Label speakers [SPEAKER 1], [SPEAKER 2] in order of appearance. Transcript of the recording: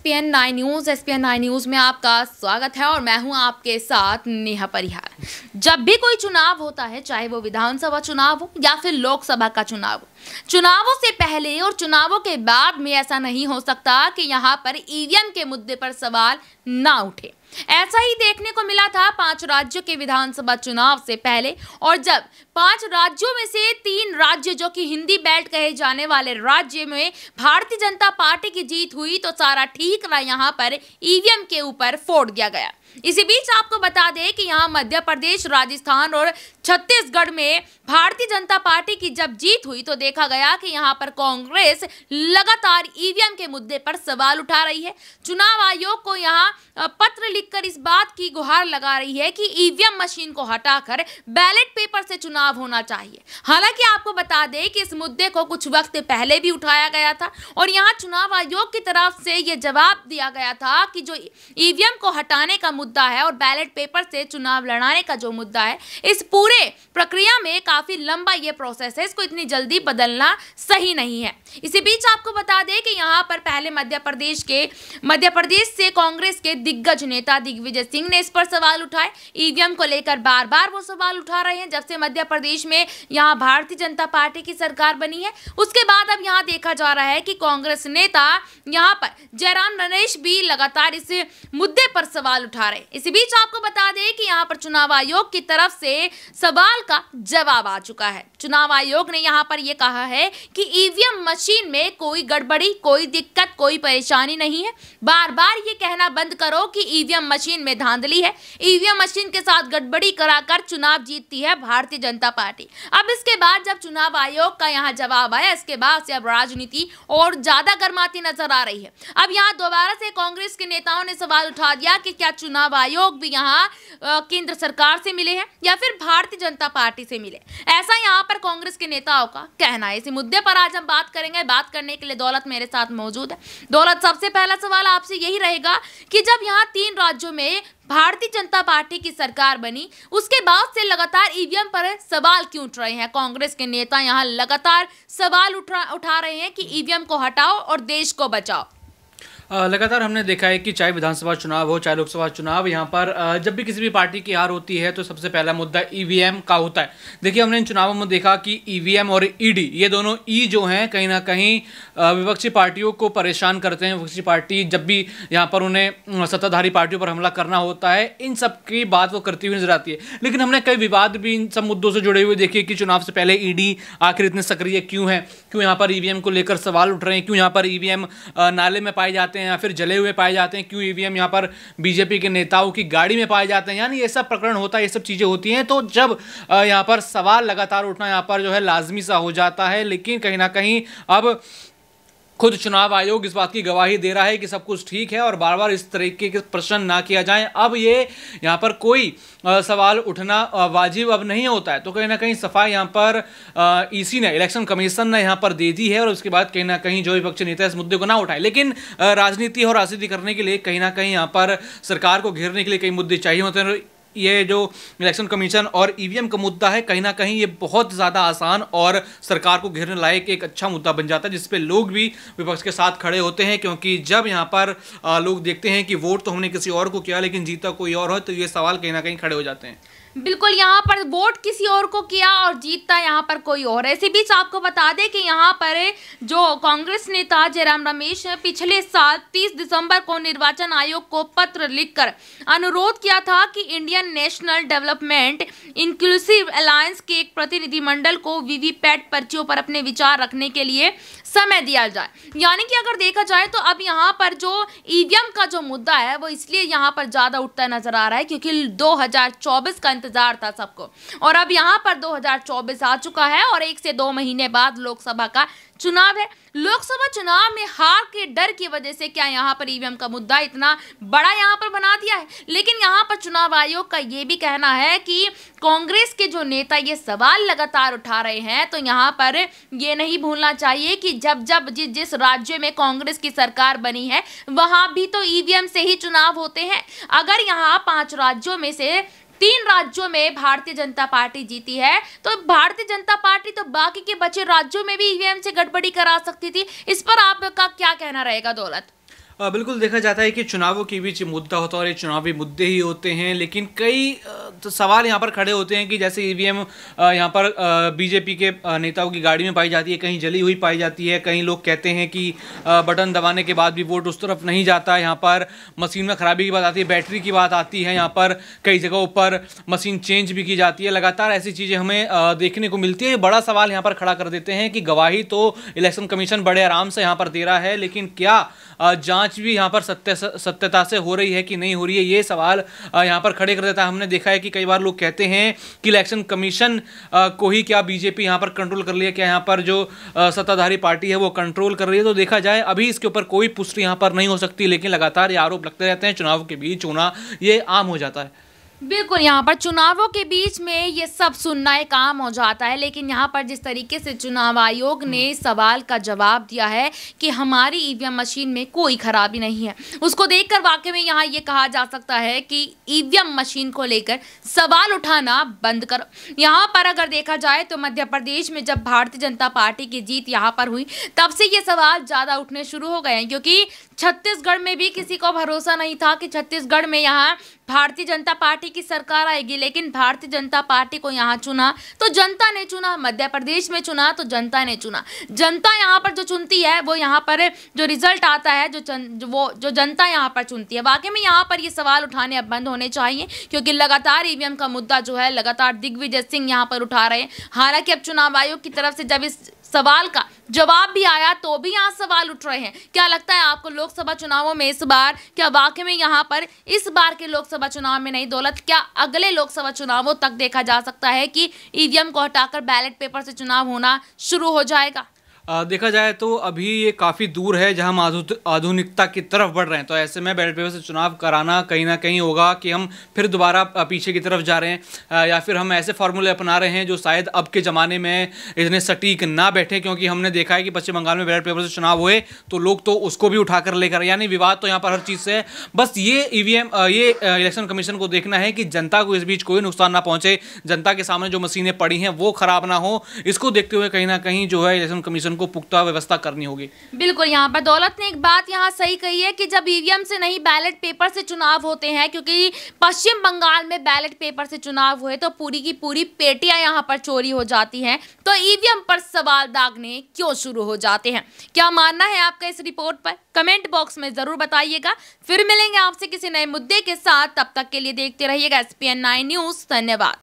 [SPEAKER 1] ESPN Nine News SPN Nine News में आपका स्वागत है और मैं हूं आपके साथ नेहा परिहार जब भी कोई चुनाव होता है चाहे वो विधानसभा चुनाव हो या फिर लोकसभा का चुनाव चुनावों से पहले और चुनावों के बाद में ऐसा नहीं हो सकता कि यहां पर ईवीएम के मुद्दे पर सवाल ना उठे ऐसा ही देखने को मिला था पांच राज्यों के विधानसभा चुनाव से पहले और जब पांच राज्यों में से तीन राज्य जो कि हिंदी बेल्ट कहे जाने वाले राज्य में भारतीय जनता पार्टी की जीत हुई तो सारा ठीक रहा यहां पर ईवीएम e के ऊपर फोड़ दिया गया इसी बीच आपको बता दें कि यहाँ मध्य प्रदेश राजस्थान और छत्तीसगढ़ में भारतीय जनता पार्टी की जब जीत हुई तो देखा गया कि यहाँ पर कांग्रेस लगातार ईवीएम के मुद्दे पर सवाल उठा रही है चुनाव आयोग को यहाँ पत्र लिखकर इस बात की गुहार लगा रही है कि ईवीएम मशीन को हटाकर बैलेट पेपर से चुनाव होना चाहिए हालांकि आपको बता दें कि इस मुद्दे को कुछ वक्त पहले भी उठाया गया था और यहाँ चुनाव आयोग की तरफ से यह जवाब दिया गया था कि जो ईवीएम को हटाने का मुद्दा है और बैलेट पेपर से चुनाव लड़ाने का जो मुद्दा है इस पूरे प्रक्रिया में काफ़ी लंबा ये प्रोसेस है इसको इतनी जल्दी बदलना सही नहीं है इसी बीच आपको बता दें कि यहाँ पर पहले मध्य प्रदेश के मध्य प्रदेश से कांग्रेस के दिग्गज नेता दिग्विजय सिंह ने इस पर सवाल उठाए ईवीएम को लेकर बार बार वो सवाल उठा रहे हैं जब से मध्य प्रदेश में यहाँ भारतीय जनता पार्टी की सरकार बनी है उसके बाद अब यहाँ देखा जा रहा है कि कांग्रेस नेता यहाँ पर जयराम रमेश भी लगातार इस मुद्दे पर सवाल उठा जा रहे इसी बीच आपको बता दें कि यहाँ पर चुनाव आयोग की तरफ से सवाल का जवाब आ चुका है चुनाव आयोग ने यहाँ पर यह कहा है कि ईवीएम मशीन में कोई गड़बड़ी कोई दिक्कत कोई परेशानी नहीं है बार बार ये कहना बंद करो कि ईवीएम मशीन में धांधली है ईवीएम मशीन के साथ गड़बड़ी कराकर चुनाव जीतती है भारतीय जनता पार्टी अब इसके बाद जब चुनाव आयोग का यहाँ जवाब आया इसके बाद से अब राजनीति और ज्यादा गर्माती नजर आ रही है अब यहाँ दोबारा से कांग्रेस के नेताओं ने सवाल उठा दिया कि क्या चुनाव चुनाव आयोग भी यहाँ केंद्र सरकार से मिले हैं या फिर भारतीय जनता पार्टी से मिले ऐसा यहाँ पर कांग्रेस के नेताओं का कहना है इसी मुद्दे पर आज हम बात करेंगे बात करने के लिए दौलत मेरे साथ मौजूद है दौलत सबसे पहला सवाल आपसे यही रहेगा कि जब यहाँ तीन राज्यों में भारतीय जनता पार्टी की सरकार बनी उसके बाद से लगातार ईवीएम पर सवाल क्यों उठ रहे हैं कांग्रेस के नेता यहाँ लगातार सवाल उठा उठा रहे हैं कि ईवीएम को हटाओ और देश को बचाओ
[SPEAKER 2] लगातार हमने देखा है कि चाहे विधानसभा चुनाव हो चाहे लोकसभा चुनाव यहाँ पर जब भी किसी भी पार्टी की हार होती है तो सबसे पहला मुद्दा ईवीएम e का होता है देखिए हमने इन चुनावों में देखा कि ईवीएम e और ईडी e ये दोनों ई जो हैं कहीं ना कहीं विपक्षी पार्टियों को परेशान करते हैं विपक्षी पार्टी जब भी यहाँ पर उन्हें सत्ताधारी पार्टियों पर हमला करना होता है इन सब की बात वो करती हुई नजर आती है लेकिन हमने कई विवाद भी इन सब मुद्दों से जुड़े हुए देखे कि चुनाव से पहले ईडी आखिर इतने सक्रिय क्यों है क्यों यहाँ पर ईवीएम को लेकर सवाल उठ रहे हैं क्यों यहाँ पर ईवीएम नाले में पाए जाते हैं हैं या फिर जले हुए पाए जाते हैं क्यों ईवीएम e यहाँ पर बीजेपी के नेताओं की गाड़ी में पाए जाते हैं यानी ये सब प्रकरण होता है ये सब चीज़ें होती हैं तो जब यहाँ पर सवाल लगातार उठना यहाँ पर जो है लाजमी सा हो जाता है लेकिन कहीं ना कहीं अब खुद चुनाव आयोग इस बात की गवाही दे रहा है कि सब कुछ ठीक है और बार बार इस तरीके के प्रश्न ना किया जाए अब ये यहाँ पर कोई सवाल उठना वाजिब अब नहीं होता है तो कहीं ना कहीं सफाई यहाँ पर ईसी e ने इलेक्शन कमीशन ने यहाँ पर दे दी है और उसके बाद कहीं ना कहीं जो विपक्षी नेता इस मुद्दे को ना उठाए लेकिन राजनीति और राजनीति करने के लिए कहीं ना कहीं यहाँ पर सरकार को घेरने के लिए कई मुद्दे चाहिए होते हैं ये जो इलेक्शन कमीशन और ईवीएम का मुद्दा है कहीं ना कहीं ये बहुत ज़्यादा आसान और सरकार को घेरने लायक एक अच्छा मुद्दा बन जाता है जिसपे लोग भी विपक्ष के साथ खड़े होते हैं क्योंकि जब यहाँ पर लोग देखते हैं कि वोट तो हमने किसी और को किया लेकिन जीता कोई और हो तो ये सवाल कहीं ना कहीं खड़े हो जाते हैं
[SPEAKER 1] बिल्कुल यहाँ पर वोट किसी और को किया और जीतता यहाँ पर कोई और इसी बीच आपको बता दें कि यहाँ पर जो कांग्रेस नेता जयराम रमेश ने पिछले साल 30 दिसंबर को निर्वाचन आयोग को पत्र लिखकर अनुरोध किया था कि India Indian National Development Inclusive Alliance के एक प्रतिनिधिमंडल को वीवीपैट पर्चियों पर अपने विचार रखने के लिए समय दिया जाए यानी कि अगर देखा जाए तो अब यहाँ पर जो ईवीएम का जो मुद्दा है वो इसलिए यहाँ पर ज़्यादा उठता नज़र आ रहा है क्योंकि 2024 का इंतज़ार था सबको और अब यहाँ पर 2024 आ चुका है और एक से दो महीने बाद लोकसभा का चुनाव है लोकसभा चुनाव में हार के डर की वजह से क्या यहाँ पर ईवीएम का मुद्दा इतना बड़ा यहाँ पर बना दिया है लेकिन यहाँ पर चुनाव आयोग का ये भी कहना है कि कांग्रेस के जो नेता ये सवाल लगातार उठा रहे हैं तो यहाँ पर ये नहीं भूलना चाहिए कि जब जब जिस जिस राज्य में कांग्रेस की सरकार बनी है वहाँ भी तो ई से ही चुनाव होते हैं अगर यहाँ पाँच राज्यों में से तीन राज्यों में भारतीय जनता पार्टी जीती है तो भारतीय जनता पार्टी तो बाकी के बचे राज्यों में भी ईवीएम e से गड़बड़ी करा सकती थी इस पर आपका क्या कहना रहेगा दौलत
[SPEAKER 2] बिल्कुल देखा जाता है कि चुनावों के बीच मुद्दा होता है और ये चुनावी मुद्दे ही होते हैं लेकिन कई तो सवाल यहाँ पर खड़े होते हैं कि जैसे ई वी एम यहाँ पर बीजेपी के नेताओं की गाड़ी में पाई जाती है कहीं जली हुई पाई जाती है कहीं लोग कहते हैं कि बटन दबाने के बाद भी वोट उस तरफ नहीं जाता यहाँ पर मशीन में ख़राबी की बात आती है बैटरी की बात आती है यहाँ पर कई जगहों पर मशीन चेंज भी की जाती है लगातार ऐसी चीज़ें हमें देखने को मिलती है बड़ा सवाल यहाँ पर खड़ा कर देते हैं कि गवाही तो इलेक्शन कमीशन बड़े आराम से यहाँ पर दे रहा है लेकिन क्या जाँच भी यहाँ पर सत्य सत्यता से हो रही है कि नहीं हो रही है ये सवाल यहाँ पर खड़े कर देता है हमने देखा है कि कि कई बार लोग कहते हैं कि इलेक्शन कमीशन को ही क्या बीजेपी यहाँ पर कंट्रोल कर रही है क्या यहाँ पर जो सत्ताधारी पार्टी है वो कंट्रोल कर रही है तो देखा जाए अभी इसके ऊपर कोई पुष्टि यहाँ पर नहीं हो सकती लेकिन लगातार ये आरोप लगते रहते हैं चुनाव के बीच होना ये आम हो जाता है
[SPEAKER 1] बिल्कुल यहाँ पर चुनावों के बीच में ये सब सुनना एक आम हो जाता है लेकिन यहाँ पर जिस तरीके से चुनाव आयोग ने हम्म। सवाल का जवाब दिया है कि हमारी ईवीएम मशीन में कोई खराबी नहीं है उसको देखकर वाकई में यहाँ ये कहा जा सकता है कि ईवीएम मशीन को लेकर सवाल उठाना बंद करो यहाँ पर अगर देखा जाए तो मध्य प्रदेश में जब भारतीय जनता पार्टी की जीत यहाँ पर हुई तब से ये सवाल ज़्यादा उठने शुरू हो गए हैं क्योंकि छत्तीसगढ़ में भी किसी को भरोसा नहीं था कि छत्तीसगढ़ में यहाँ भारतीय जनता पार्टी की सरकार आएगी लेकिन भारतीय जनता पार्टी को यहाँ चुना तो जनता ने चुना मध्य प्रदेश में चुना तो जनता ने चुना जनता यहाँ पर जो चुनती है वो यहाँ पर जो रिजल्ट आता है जो जो, वो जो जनता यहाँ पर चुनती है वाकई में यहाँ पर ये सवाल उठाने अब बंद होने चाहिए क्योंकि लगातार ई का मुद्दा जो है लगातार दिग्विजय सिंह यहाँ पर उठा रहे हैं हालांकि अब चुनाव आयोग की तरफ से जब इस सवाल का जवाब भी आया तो भी यहाँ सवाल उठ रहे हैं क्या लगता है आपको लोकसभा चुनावों में इस बार क्या वाकई में यहाँ पर इस बार के लोकसभा चुनाव में नहीं दौलत क्या अगले लोकसभा चुनावों तक देखा जा सकता है कि ईवीएम को हटाकर बैलेट पेपर से चुनाव होना शुरू हो जाएगा
[SPEAKER 2] देखा जाए तो अभी ये काफ़ी दूर है जहां हम आधुनिकता की तरफ बढ़ रहे हैं तो ऐसे में बैलेट पेपर से चुनाव कराना कहीं ना कहीं होगा कि हम फिर दोबारा पीछे की तरफ जा रहे हैं या फिर हम ऐसे फार्मूले अपना रहे हैं जो शायद अब के ज़माने में इतने सटीक ना बैठे क्योंकि हमने देखा है कि पश्चिम बंगाल में बैलेट पेपर से चुनाव हुए तो लोग तो उसको भी कर लेकर यानी विवाद तो यहाँ पर हर चीज़ से है बस ये ई e ये इलेक्शन कमीशन को देखना है कि जनता को इस बीच कोई नुकसान ना पहुँचे जनता के सामने जो मशीनें पड़ी हैं वो ख़राब ना हो इसको देखते हुए कहीं ना कहीं जो है इलेक्शन कमीशन उनको पुख्ता व्यवस्था करनी होगी
[SPEAKER 1] बिल्कुल यहाँ पर दौलत ने एक बात यहाँ सही कही है कि जब ईवीएम से नहीं बैलेट पेपर से चुनाव होते हैं क्योंकि पश्चिम बंगाल में बैलेट पेपर से चुनाव हुए तो पूरी की पूरी पेटियां यहाँ पर चोरी हो जाती है तो ईवीएम पर सवाल दागने क्यों शुरू हो जाते हैं क्या मानना है आपका इस रिपोर्ट पर कमेंट बॉक्स में जरूर बताइएगा फिर मिलेंगे आपसे किसी नए मुद्दे के साथ तब तक के लिए देखते रहिएगा एस पी न्यूज धन्यवाद